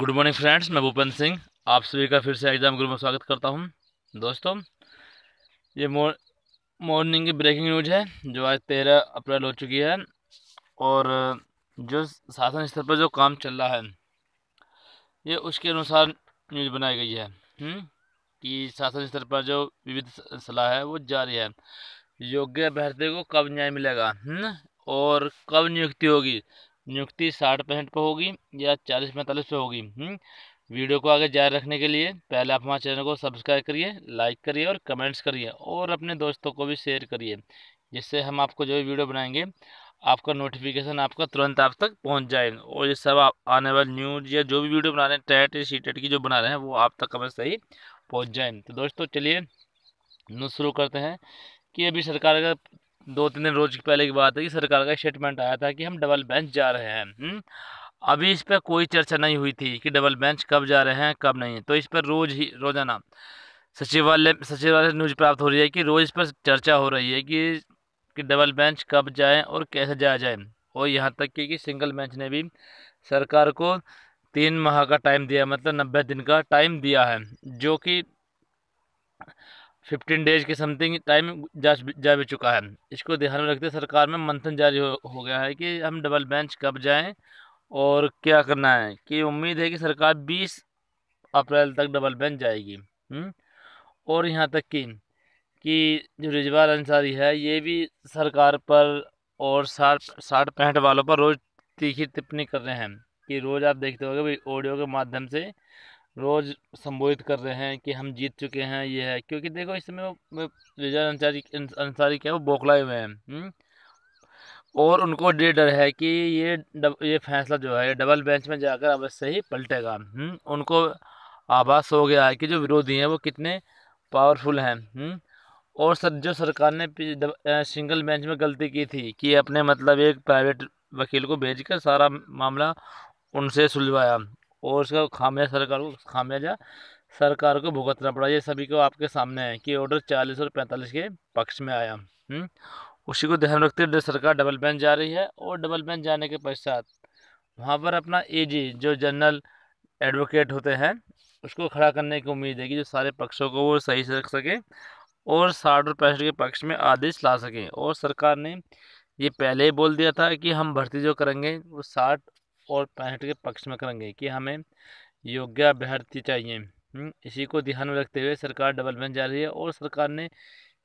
Good morning friends मैं भूपेंद्र सिंह आप सभी का फिर से एग्जाम ग्रुप में स्वागत करता हूं दोस्तों ये मॉर्निंग की ब्रेकिंग न्यूज है जो आज तेरह अप्रैल हो चुकी है और जो शासन स्तर पर जो काम चल रहा है ये उसके अनुसार न्यूज बनाई गई है हम्म, कि शासन स्तर पर जो विविध सलाह है वो जारी है योग्य अभ्यर्थी को कब न्याय मिलेगा हुँ? हम्म, और कब नियुक्ति होगी नियुक्ति साठ परसेंट पर होगी या चालीस पैंतालीस पर होगी हम्म, वीडियो को आगे जारी रखने के लिए पहले आप हमारे चैनल को सब्सक्राइब करिए लाइक करिए और कमेंट्स करिए और अपने दोस्तों को भी शेयर करिए जिससे हम आपको जो भी वीडियो बनाएंगे आपका नोटिफिकेशन आपका तुरंत आप तक पहुंच जाए और ये सब आप आने वाले न्यूज या जो भी वीडियो बना रहे हैं टैट या सी टेट की जो बना रहे हैं वो आप तक से सही पहुँच जाए तो दोस्तों चलिए न्यूज़ शुरू करते हैं कि अभी सरकार का दो तीन दिन रोज पहले की बात है कि सरकार का स्टेटमेंट आया था कि हम डबल बेंच जा रहे हैं हम्म? अभी इस पर कोई चर्चा नहीं हुई थी कि डबल बेंच कब जा रहे हैं कब नहीं तो इस पर रोज ही रोजाना सचिवालय सचिवालय से न्यूज़ प्राप्त हो रही है कि रोज़ इस पर चर्चा हो रही है कि कि डबल बेंच कब जाए और कैसे जाया जाए और यहाँ तक कि, कि सिंगल बेंच ने भी सरकार को तीन माह का टाइम दिया मतलब नब्बे दिन का टाइम दिया है जो कि फिफ्टीन डेज के समथिंग टाइम जा जा भी चुका है इसको ध्यान में रखते सरकार में मंथन जारी हो, हो गया है कि हम डबल बेंच कब जाएं और क्या करना है कि उम्मीद है कि सरकार 20 अप्रैल तक डबल बेंच जाएगी हुँ? हम्म, और यहाँ तक कि कि जो रिजवार अंसारी है ये भी सरकार पर और साठ साठ पैंठ वालों पर रोज़ तीखी टिप्पणी कर रहे हैं कि रोज़ आप देखते हो भाई ऑडियो के माध्यम से रोज़ संबोधित कर रहे हैं कि हम जीत चुके हैं ये है क्योंकि देखो इस समय विजय अंसारी अंसारी क्या है वो बौखलाए हुए हैं हम्म। और उनको ये डर है कि ये डब, ये फैसला जो है डबल बेंच में जाकर अवश्य ही पलटेगा हम्म। उनको आभास हो गया है कि जो विरोधी हैं वो कितने पावरफुल हैं हम्म। और सर जो सरकार ने सिंगल बेंच में गलती की थी कि अपने मतलब एक प्राइवेट वकील को भेजकर सारा मामला उनसे सुलझवाया और उसका खामिया सरकार को खामियाजा सरकार को भुगतना पड़ा ये सभी को आपके सामने है कि ऑर्डर चालीस और पैंतालीस के पक्ष में आया हम्म, उसी को ध्यान रखते हुए सरकार डबल बेंच जा रही है और डबल बेंच जाने के पश्चात वहाँ पर अपना एजी जो जनरल एडवोकेट होते हैं उसको खड़ा करने की उम्मीद है कि जो सारे पक्षों को वो सही से रख सके और साठ और पैंसठ के पक्ष में आदेश ला सकें और सरकार ने ये पहले ही बोल दिया था कि हम भर्ती जो करेंगे वो साठ और पैंसठ के पक्ष में करेंगे कि हमें योग्य अभ्यर्थी चाहिए हम्म, इसी को ध्यान में रखते हुए सरकार डबल बेंच जा रही है और सरकार ने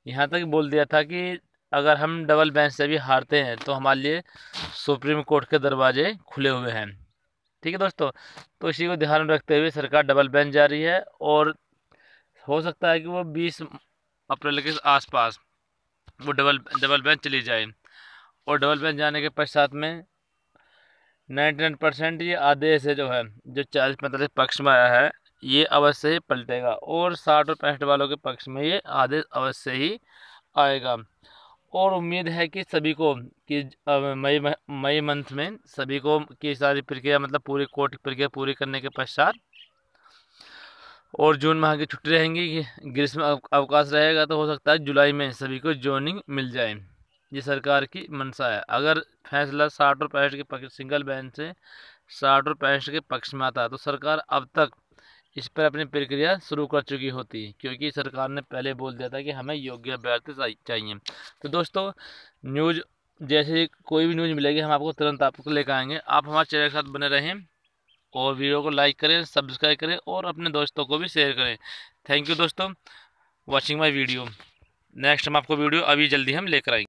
यहाँ तक बोल दिया था कि अगर हम डबल बेंच से भी हारते हैं तो हमारे लिए सुप्रीम कोर्ट के दरवाजे खुले हुए हैं ठीक है दोस्तों तो इसी को ध्यान में रखते हुए सरकार डबल बेंच जा रही है और हो सकता है कि वो बीस अप्रैल के आसपास वो डबल डबल बेंच चली जाए और डबल बेंच जाने के पश्चात में नाइन्टी नाइन परसेंट ये आदेश है जो है जो चालीस पैंतालीस पक्ष में आया है ये अवश्य ही पलटेगा और साठ और पैंसठ वालों के पक्ष में ये आदेश अवश्य ही आएगा और उम्मीद है कि सभी को कि मई मई मंथ में सभी को की सारी प्रक्रिया मतलब पूरी कोर्ट प्रक्रिया पूरी करने के पश्चात और जून माह की छुट्टी रहेंगी ग्रीष्म अवकाश रहेगा तो हो सकता है जुलाई में सभी को जॉइनिंग मिल जाए ये सरकार की मंशा है अगर फैसला साठ और पैंसठ के पक्ष सिंगल बेंच से साठ और पैंसठ के पक्ष में आता तो सरकार अब तक इस पर अपनी प्रक्रिया शुरू कर चुकी होती क्योंकि सरकार ने पहले बोल दिया था कि हमें योग्य अभ्यर्थी चाहिए तो दोस्तों न्यूज़ जैसे कोई भी न्यूज़ मिलेगी हम आपको तुरंत आपको लेकर आएंगे आप हमारे चैनल के साथ बने रहें और वीडियो को लाइक करें सब्सक्राइब करें और अपने दोस्तों को भी शेयर करें थैंक यू दोस्तों वॉचिंग माई वीडियो नेक्स्ट हम आपको वीडियो अभी जल्दी हम लेकर आएंगे